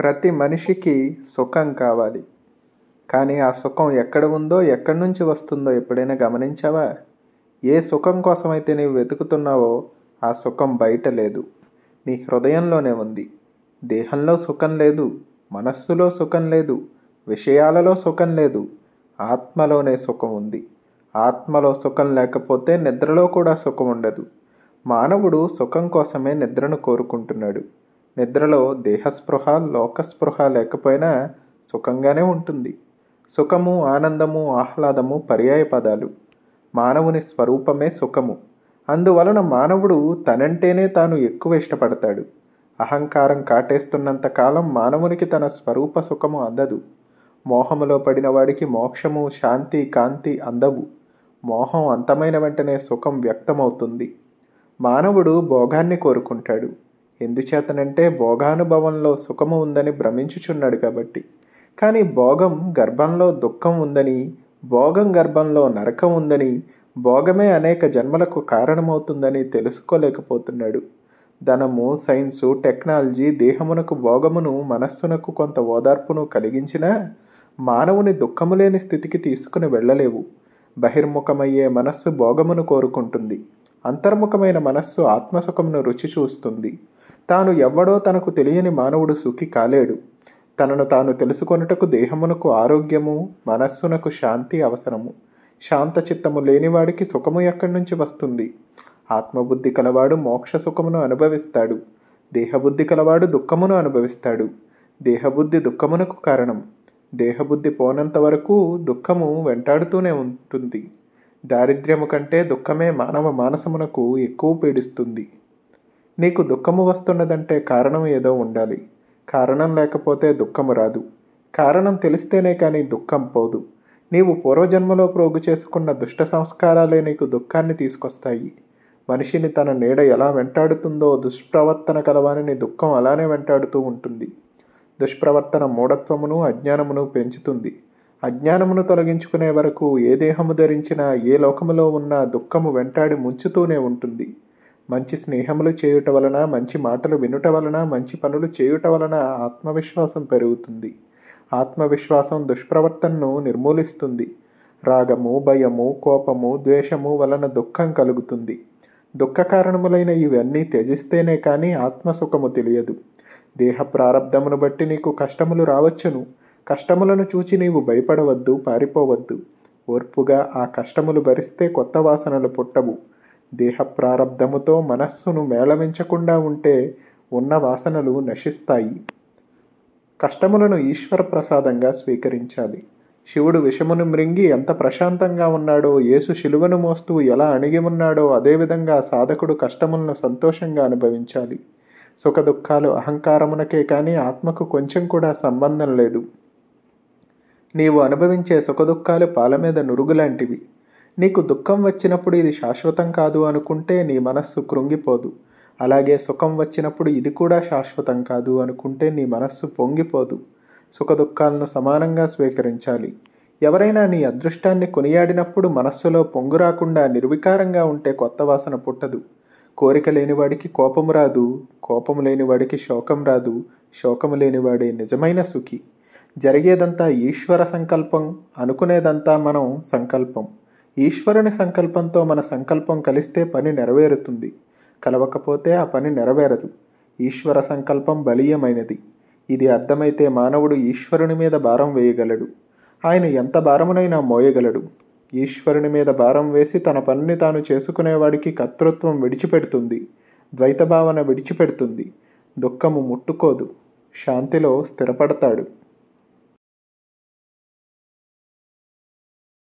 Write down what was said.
ప్రతి మనిషికి సుఖం కావాలి కానీ ఆ సుఖం ఎక్కడ ఉందో ఎక్కడి నుంచి వస్తుందో ఎప్పుడైనా గమనించావా ఏ సుఖం కోసమైతే నీవు వెతుకుతున్నావో ఆ సుఖం బయట లేదు నీ హృదయంలోనే ఉంది దేహంలో సుఖం లేదు మనస్సులో సుఖం లేదు విషయాలలో సుఖం లేదు ఆత్మలోనే సుఖం ఉంది ఆత్మలో సుఖం లేకపోతే నిద్రలో కూడా సుఖం ఉండదు మానవుడు సుఖం కోసమే నిద్రను కోరుకుంటున్నాడు నిద్రలో దేహస్పృహ లోకస్పృహ లేకపోయినా సుఖంగానే ఉంటుంది సుఖము ఆనందము ఆహ్లాదము పర్యాయ పదాలు మానవుని స్వరూపమే సుఖము అందువలన మానవుడు తనంటేనే తాను ఎక్కువ ఇష్టపడతాడు అహంకారం కాటేస్తున్నంత కాలం మానవునికి తన స్వరూప సుఖము అందదు మోహములో పడిన వాడికి మోక్షము శాంతి కాంతి అందవు మోహం అంతమైన వెంటనే సుఖం వ్యక్తమవుతుంది మానవుడు భోగాన్ని కోరుకుంటాడు ఎందుచేతనంటే భోగానుభవంలో సుఖము ఉందని భ్రమించుచున్నాడు కాబట్టి కానీ భోగం గర్భంలో దుఃఖం ఉందని భోగం గర్భంలో నరకం ఉందని భోగమే అనేక జన్మలకు కారణమవుతుందని తెలుసుకోలేకపోతున్నాడు ధనము సైన్సు టెక్నాలజీ దేహమునకు భోగమును మనస్సునకు కొంత ఓదార్పును కలిగించినా మానవుని దుఃఖము లేని స్థితికి తీసుకుని వెళ్ళలేవు బహిర్ముఖమయ్యే మనస్సు భోగమును కోరుకుంటుంది అంతర్ముఖమైన మనస్సు ఆత్మసుఖమును రుచి చూస్తుంది తాను ఎవ్వడో తనకు తెలియని మానవుడు సుఖి కాలేడు తనను తాను తెలుసుకొనుటకు దేహమునకు ఆరోగ్యము మనస్సునకు శాంతి అవసరము శాంత చిత్తము లేనివాడికి సుఖము ఎక్కడి నుంచి వస్తుంది ఆత్మబుద్ధి కలవాడు మోక్ష సుఖమును అనుభవిస్తాడు దేహబుద్ధి కలవాడు దుఃఖమును అనుభవిస్తాడు దేహబుద్ధి దుఃఖమునకు కారణం దేహబుద్ధి పోనంత వరకు దుఃఖము వెంటాడుతూనే ఉంటుంది దారిద్ర్యము కంటే దుఃఖమే మానవ మానసమునకు ఎక్కువ పీడిస్తుంది నీకు దుఃఖము వస్తున్నదంటే కారణం ఏదో ఉండాలి కారణం లేకపోతే దుఃఖము రాదు కారణం తెలిస్తేనే కానీ దుఃఖం పోదు నీవు పూర్వజన్మలో ప్రోగు చేసుకున్న దుష్ట సంస్కారాలే నీకు దుఃఖాన్ని తీసుకొస్తాయి మనిషిని తన నీడ ఎలా వెంటాడుతుందో దుష్ప్రవర్తన కలవాని దుఃఖం అలానే వెంటాడుతూ ఉంటుంది దుష్ప్రవర్తన మూఢత్వమును అజ్ఞానమును పెంచుతుంది అజ్ఞానమును తొలగించుకునే వరకు ఏ దేహము ధరించినా ఏ లోకములో ఉన్నా దుఃఖము వెంటాడి ముంచుతూనే ఉంటుంది మంచి స్నేహములు చేయుట వలన మంచి మాటలు వినుట వలన మంచి పనులు చేయుట వలన ఆత్మవిశ్వాసం పెరుగుతుంది ఆత్మవిశ్వాసం దుష్ప్రవర్తనను నిర్మూలిస్తుంది రాగము భయము కోపము ద్వేషము వలన దుఃఖం కలుగుతుంది దుఃఖ కారణములైన ఇవన్నీ త్యజిస్తేనే కానీ ఆత్మసుఖము తెలియదు దేహ ప్రారంధమును బట్టి నీకు కష్టములు రావచ్చును కష్టములను చూచి నీవు భయపడవద్దు పారిపోవద్దు ఓర్పుగా ఆ కష్టములు భరిస్తే కొత్త వాసనలు పుట్టవు దేహ ప్రారంధముతో మనస్సును మేళవించకుండా ఉంటే ఉన్న వాసనలు నశిస్తాయి కష్టములను ఈశ్వర ప్రసాదంగా స్వీకరించాలి శివుడు విషమును మృంగి ఎంత ప్రశాంతంగా ఉన్నాడో యేసు శిలువను మోస్తూ ఎలా అణిగి ఉన్నాడో అదేవిధంగా సాధకుడు కష్టములను సంతోషంగా అనుభవించాలి సుఖ దుఃఖాలు అహంకారమునకే కానీ ఆత్మకు కొంచెం కూడా సంబంధం లేదు నీవు అనుభవించే సుఖదుఖాలు పాల మీద నురుగు లాంటివి నీకు దుఃఖం వచ్చినప్పుడు ఇది శాశ్వతం కాదు అనుకుంటే నీ మనస్సు కృంగిపోదు అలాగే సుఖం వచ్చినప్పుడు ఇది కూడా శాశ్వతం కాదు అనుకుంటే నీ మనస్సు పొంగిపోదు సుఖదుఖాలను సమానంగా స్వీకరించాలి ఎవరైనా నీ అదృష్టాన్ని కొనియాడినప్పుడు మనస్సులో పొంగు రాకుండా నిర్వికారంగా ఉంటే కొత్త వాసన పుట్టదు కోరిక లేనివాడికి కోపం రాదు కోపం లేనివాడికి శోకం రాదు శోకం లేనివాడే నిజమైన సుఖి జరిగేదంతా ఈశ్వర సంకల్పం అనుకునేదంతా మనం సంకల్పం ఈశ్వరుని సంకల్పంతో మన సంకల్పం కలిస్తే పని నెరవేరుతుంది కలవకపోతే ఆ పని నెరవేరదు ఈశ్వర సంకల్పం బలీయమైనది ఇది అర్థమైతే మానవుడు ఈశ్వరుని మీద భారం వేయగలడు ఆయన ఎంత భారమునైనా మోయగలడు ఈశ్వరుని మీద భారం వేసి తన పనిని తాను చేసుకునేవాడికి కర్తృత్వం విడిచిపెడుతుంది ద్వైత భావన విడిచిపెడుతుంది దుఃఖము ముట్టుకోదు శాంతిలో స్థిరపడతాడు